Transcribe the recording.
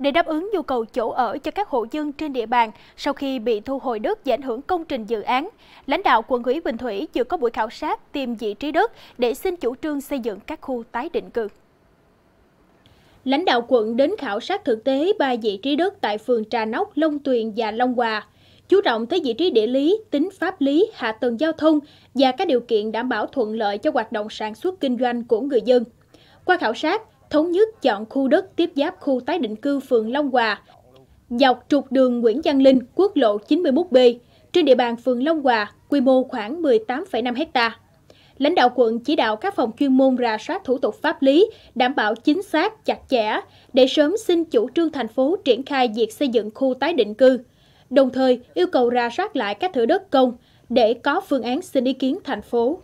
để đáp ứng nhu cầu chỗ ở cho các hộ dân trên địa bàn sau khi bị thu hồi đất do ảnh hưởng công trình dự án. Lãnh đạo quận ủy Bình Thủy vừa có buổi khảo sát tìm vị trí đất để xin chủ trương xây dựng các khu tái định cư. Lãnh đạo quận đến khảo sát thực tế ba vị trí đất tại phường Trà Nóc, Long Tuyền và Long Hòa chú trọng tới vị trí địa lý, tính pháp lý, hạ tầng giao thông và các điều kiện đảm bảo thuận lợi cho hoạt động sản xuất kinh doanh của người dân. Qua khảo sát, thống nhất chọn khu đất tiếp giáp khu tái định cư phường Long Hòa, dọc trục đường Nguyễn Văn Linh, quốc lộ 91B, trên địa bàn phường Long Hòa, quy mô khoảng 18,5 ha Lãnh đạo quận chỉ đạo các phòng chuyên môn rà soát thủ tục pháp lý, đảm bảo chính xác, chặt chẽ để sớm xin chủ trương thành phố triển khai việc xây dựng khu tái định cư. Đồng thời, yêu cầu rà soát lại các thửa đất công để có phương án xin ý kiến thành phố.